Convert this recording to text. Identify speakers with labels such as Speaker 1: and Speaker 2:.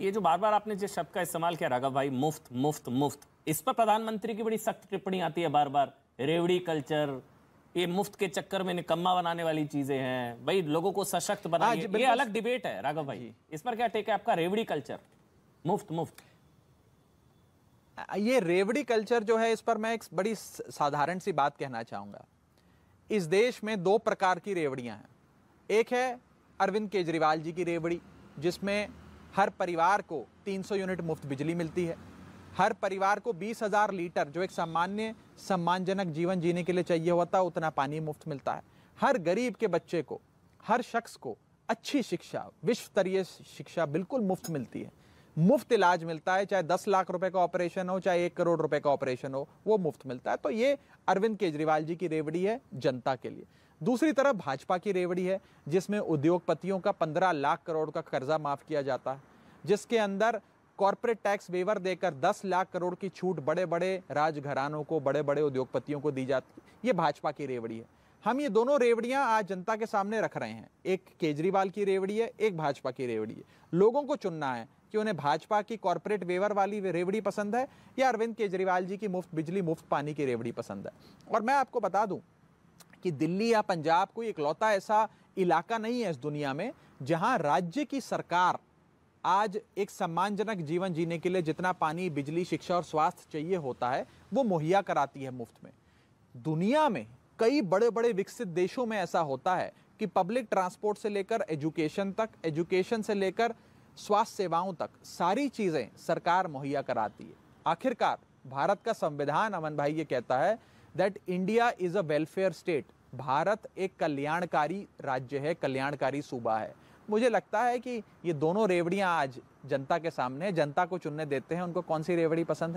Speaker 1: ये जो बार बार आपने जिस शब्द का इस्तेमाल किया राघव भाई मुफ्त मुफ्त मुफ्त इस पर प्रधानमंत्री की बड़ी सख्त टिप्पणी आती है बार बार रेवड़ी कल्चर ये मुफ्त के चक्कर में निकम्मा बनाने वाली चीजें हैं भाई लोगों को सशक्त हाँ बनाइए ये अलग डिबेट है राघव भाई इस पर क्या टेक है आपका रेवड़ी
Speaker 2: कल्चर मुफ्त मुफ्त ये रेवड़ी कल्चर जो है इस पर मैं एक बड़ी साधारण सी बात कहना चाहूंगा इस देश में दो प्रकार की रेवड़ियां हैं एक है अरविंद केजरीवाल जी की रेवड़ी जिसमें हर परिवार को 300 यूनिट मुफ्त बिजली मिलती है हर परिवार को बीस हज़ार लीटर जो एक सामान्य सम्मानजनक जीवन जीने के लिए चाहिए होता है उतना पानी मुफ्त मिलता है हर गरीब के बच्चे को हर शख्स को अच्छी शिक्षा विश्व स्तरीय शिक्षा बिल्कुल मुफ्त मिलती है मुफ्त इलाज मिलता है चाहे दस लाख रुपए का ऑपरेशन हो चाहे एक करोड़ रुपए का ऑपरेशन हो वो मुफ्त मिलता है तो ये अरविंद केजरीवाल जी की रेवड़ी है जनता के लिए दूसरी तरफ भाजपा की रेवड़ी है जिसमें उद्योगपतियों का पंद्रह लाख करोड़ का कर्जा माफ किया जाता है जिसके अंदर कॉरपोरेट टैक्स वेवर देकर 10 लाख करोड़ की छूट बड़े बड़े राजघरानों को बड़े बड़े उद्योगपतियों को दी जाती ये भाजपा की रेवड़ी है हम ये दोनों रेवड़ियां आज जनता के सामने रख रहे हैं एक केजरीवाल की रेवड़ी है एक भाजपा की रेवड़ी है लोगों को चुनना है कि उन्हें भाजपा की कॉरपोरेट वेवर वाली रेवड़ी पसंद है या अरविंद केजरीवाल जी की मुफ्त बिजली मुफ्त पानी की रेवड़ी पसंद है और मैं आपको बता दूं कि दिल्ली या पंजाब कोई इकलौता ऐसा इलाका नहीं है इस दुनिया में जहां राज्य की सरकार आज एक सम्मानजनक जीवन जीने के लिए जितना पानी बिजली शिक्षा और स्वास्थ्य चाहिए होता है वो मुहैया कराती है मुफ्त में दुनिया में कई बड़े बड़े विकसित देशों में ऐसा होता है कि पब्लिक ट्रांसपोर्ट से लेकर एजुकेशन तक एजुकेशन से लेकर स्वास्थ्य सेवाओं तक सारी चीज़ें सरकार मुहैया कराती है आखिरकार भारत का संविधान अमन भाई ये कहता है that India is a welfare state Bharat एक कल्याणकारी राज्य है कल्याणकारी सूबा है मुझे लगता है कि ये दोनों रेवड़ियाँ आज जनता के सामने जनता को चुनने देते हैं उनको कौन सी रेवड़ी पसंद है